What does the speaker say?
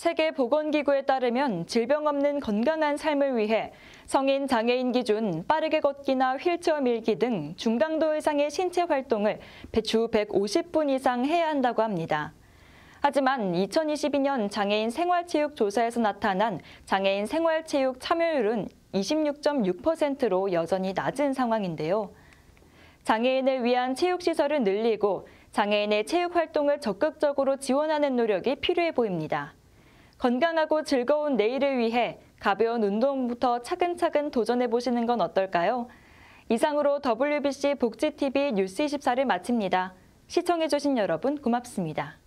세계보건기구에 따르면 질병 없는 건강한 삶을 위해 성인 장애인 기준 빠르게 걷기나 휠체어 밀기 등 중강도 이상의 신체 활동을 배추 150분 이상 해야 한다고 합니다. 하지만 2022년 장애인 생활체육 조사에서 나타난 장애인 생활체육 참여율은 26.6%로 여전히 낮은 상황인데요. 장애인을 위한 체육시설을 늘리고 장애인의 체육활동을 적극적으로 지원하는 노력이 필요해 보입니다. 건강하고 즐거운 내일을 위해 가벼운 운동부터 차근차근 도전해 보시는 건 어떨까요? 이상으로 WBC 복지TV 뉴스24를 마칩니다. 시청해주신 여러분 고맙습니다.